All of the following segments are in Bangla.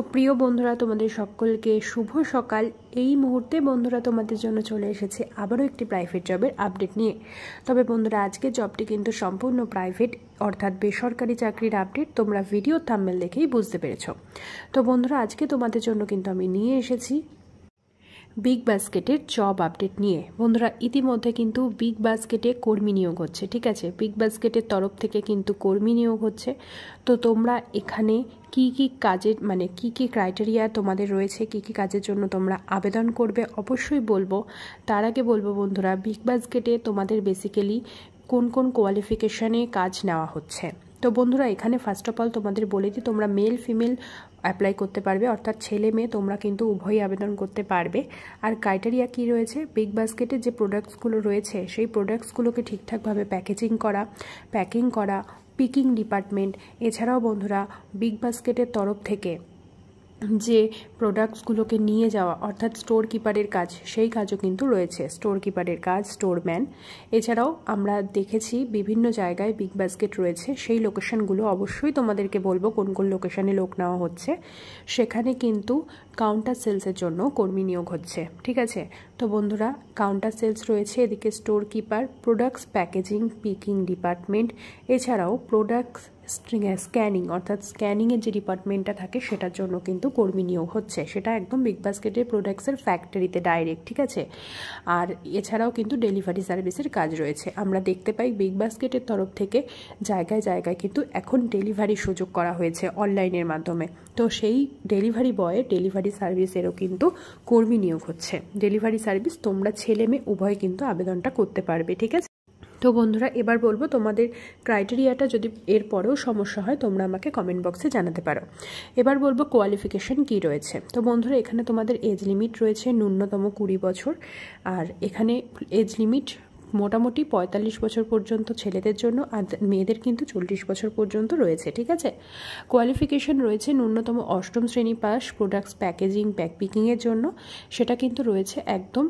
তো প্রিয় বন্ধুরা তোমাদের সকলকে শুভ সকাল এই মুহূর্তে বন্ধুরা তোমাদের জন্য চলে এসেছে আবারও একটি প্রাইভেট জবের আপডেট নিয়ে তবে বন্ধুরা আজকে জবটি কিন্তু সম্পূর্ণ প্রাইভেট অর্থাৎ বেসরকারি চাকরির আপডেট তোমরা ভিডিও থাম্মেল দেখেই বুঝতে পেরেছ তো বন্ধুরা আজকে তোমাদের জন্য কিন্তু আমি নিয়ে এসেছি বিগ বাস্কেটের জব আপডেট নিয়ে বন্ধুরা ইতিমধ্যে কিন্তু বিগ বাস্কেটে কর্মী নিয়োগ হচ্ছে ঠিক আছে বিগ বাস্কেটের তরফ থেকে কিন্তু কর্মী নিয়োগ হচ্ছে তো তোমরা এখানে কি কি কাজের মানে কি কি ক্রাইটেরিয়া তোমাদের রয়েছে কি কি কাজের জন্য তোমরা আবেদন করবে অবশ্যই বলবো তার আগে বলবো বন্ধুরা বিগ বাস্কেটে তোমাদের বেসিক্যালি কোন কোন কোয়ালিফিকেশানে কাজ নেওয়া হচ্ছে তো বন্ধুরা এখানে ফার্স্ট অফ অল তোমাদের বলে দিই তোমরা মেল ফিমেল অ্যাপ্লাই করতে পারবে অর্থাৎ ছেলে মেয়ে তোমরা কিন্তু উভয়ই আবেদন করতে পারবে আর ক্রাইটেরিয়া কি রয়েছে বিগ বাস্কেটে যে প্রোডাক্টসগুলো রয়েছে সেই প্রোডাক্টসগুলোকে ঠিকঠাকভাবে প্যাকেজিং করা প্যাকিং করা পিকিং ডিপার্টমেন্ট এছাড়াও বন্ধুরা বিগ বাস্কেটের তরফ থেকে যে প্রোডাক্টসগুলোকে নিয়ে যাওয়া অর্থাৎ স্টোর কিপারের কাজ সেই কাজও কিন্তু রয়েছে স্টোর কিপারের কাজ স্টোরম্যান এছাড়াও আমরা দেখেছি বিভিন্ন জায়গায় বিগ বাস্কেট রয়েছে সেই লোকেশানগুলো অবশ্যই তোমাদেরকে বলবো কোন কোন লোকেশানে লোক নেওয়া হচ্ছে সেখানে কিন্তু কাউন্টার সেলসের জন্য কর্মী নিয়োগ হচ্ছে ঠিক আছে তো বন্ধুরা কাউন্টার সেলস রয়েছে এদিকে store keeper products packaging picking department এছাড়াও প্রোডাক্টস স্ক্যানিং অর্থাৎ স্ক্যানিংয়ের যে ডিপার্টমেন্টটা থাকে সেটার জন্য কিন্তু কর্মী নিয়োগ হচ্ছে সেটা একদম বিগ বাস্কেটের প্রোডাক্টসের ফ্যাক্টরিতে ডাইরেক্ট ঠিক আছে আর এছাড়াও কিন্তু ডেলিভারি সার্ভিসের কাজ রয়েছে আমরা দেখতে পাই বিগ বাস্কেটের তরফ থেকে জায়গায় জায়গায় কিন্তু এখন ডেলিভারি সুযোগ করা হয়েছে অনলাইনের মাধ্যমে তো সেই ডেলিভারি বয়ের ডেলিভারি সার্ভিসেরও কিন্তু কর্মী নিয়োগ হচ্ছে ডেলিভারি সার্ভিস তোমরা ছেলে মেয়ে উভয় কিন্তু আবেদনটা করতে পারবে ঠিক আছে তো বন্ধুরা এবার বলবো তোমাদের ক্রাইটেরিয়াটা যদি এর পরেও সমস্যা হয় তোমরা আমাকে কমেন্ট বক্সে জানাতে পারো এবার বলবো কোয়ালিফিকেশন কি রয়েছে তো বন্ধুরা এখানে তোমাদের এজ লিমিট রয়েছে ন্যূনতম কুড়ি বছর আর এখানে এজ লিমিট মোটামুটি পঁয়তাল্লিশ বছর পর্যন্ত ছেলেদের জন্য আর মেয়েদের কিন্তু চল্লিশ বছর পর্যন্ত রয়েছে ঠিক আছে কোয়ালিফিকেশন রয়েছে ন্যূনতম অষ্টম শ্রেণী পাস প্রোডাক্টস প্যাকেজিং প্যাক পিকিংয়ের জন্য সেটা কিন্তু রয়েছে একদম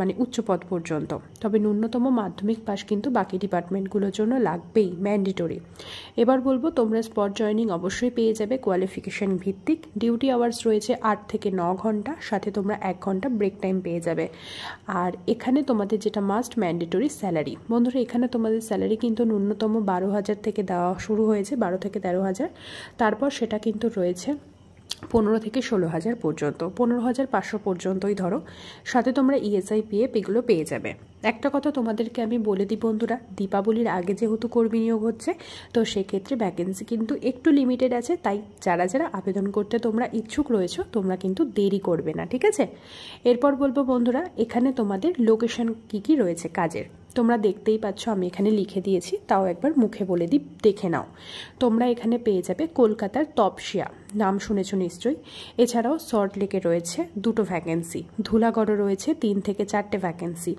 মানে উচ্চ পদ পর্যন্ত তবে ন্যূনতম মাধ্যমিক পাস কিন্তু বাকি ডিপার্টমেন্টগুলোর জন্য লাগবেই ম্যান্ডেটরি এবার বলবো তোমরা স্পট জয়নিং অবশ্যই পেয়ে যাবে কোয়ালিফিকেশান ভিত্তিক ডিউটি আওয়ার্স রয়েছে আট থেকে ন ঘন্টা সাথে তোমরা এক ঘন্টা ব্রেক টাইম পেয়ে যাবে আর এখানে তোমাদের যেটা মাস্ট ম্যান্ডেটরি স্যালারি বন্ধুরা এখানে তোমাদের স্যালারি কিন্তু ন্যূনতম বারো হাজার থেকে দেওয়া শুরু হয়েছে বারো থেকে তেরো হাজার তারপর সেটা কিন্তু রয়েছে পনেরো থেকে ষোলো হাজার পর্যন্ত পনেরো হাজার পাঁচশো পর্যন্তই ধরো সাথে তোমরা ইএসআই e পিএফ এগুলো পেয়ে যাবে একটা কথা তোমাদেরকে আমি বলে দিই বন্ধুরা দীপাবলির আগে যেহেতু কর্মী নিয়োগ হচ্ছে তো সেক্ষেত্রে ভ্যাকেন্সি কিন্তু একটু লিমিটেড আছে তাই যারা যারা আবেদন করতে তোমরা ইচ্ছুক রয়েছো তোমরা কিন্তু দেরি করবে না ঠিক আছে এরপর বলবো বন্ধুরা এখানে তোমাদের লোকেশন কি কি রয়েছে কাজের তোমরা দেখতেই পাচ্ছ আমি এখানে লিখে দিয়েছি তাও একবার মুখে বলে দিই দেখে নাও তোমরা এখানে পেয়ে যাবে কলকাতার তপসিয়া নাম শুনেছ নিশ্চয়ই এছাড়াও সল্ট লেকে রয়েছে দুটো ভ্যাকেন্সি ধুলাগড়ে রয়েছে তিন থেকে চারটে ভ্যাকেন্সি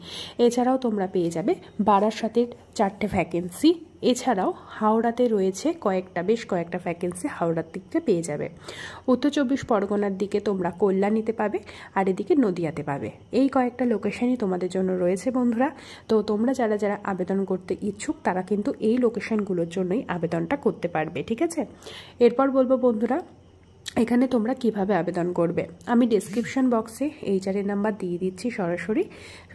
এছাড়াও তোমরা পেয়ে যাবে বারাসাতের চারটে ভ্যাকেন্সি এছাড়াও হাওড়াতে রয়েছে কয়েকটা বেশ কয়েকটা ভ্যাকেন্সি হাওড়ার দিকতে পেয়ে যাবে উত্তর চব্বিশ পরগনার দিকে তোমরা কল্যাণীতে পাবে আর এদিকে নদিয়াতে পাবে এই কয়েকটা লোকেশানই তোমাদের জন্য রয়েছে বন্ধুরা তো তোমরা যারা যারা আবেদন করতে ইচ্ছুক তারা কিন্তু এই লোকেশানগুলোর জন্যই আবেদনটা করতে পারবে ঠিক আছে এরপর বলবো বন্ধুরা এখানে তোমরা কিভাবে আবেদন করবে আমি ডেসক্রিপশন বক্সে এইচআরের নাম্বার দিয়ে দিচ্ছি সরাসরি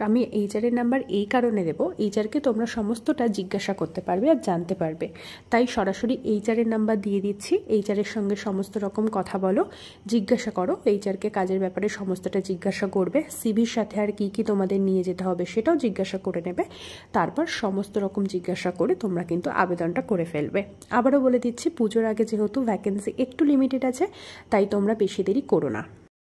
আমি এইচআরের নাম্বার এই কারণে দেবো এইচআরকে তোমরা সমস্তটা জিজ্ঞাসা করতে পারবে আর জানতে পারবে তাই সরাসরি এইচআরের নাম্বার দিয়ে দিচ্ছি এইচআরের সঙ্গে সমস্ত রকম কথা বলো জিজ্ঞাসা করো এইচআরকে কাজের ব্যাপারে সমস্তটা জিজ্ঞাসা করবে সিভির সাথে আর কি কি তোমাদের নিয়ে যেতে হবে সেটাও জিজ্ঞাসা করে নেবে তারপর সমস্ত রকম জিজ্ঞাসা করে তোমরা কিন্তু আবেদনটা করে ফেলবে আবারও বলে দিচ্ছি পুজোর আগে যেহেতু ভ্যাকেন্সি একটু লিমিটেড আছে তাই তোমরা বেশি দেরি করো না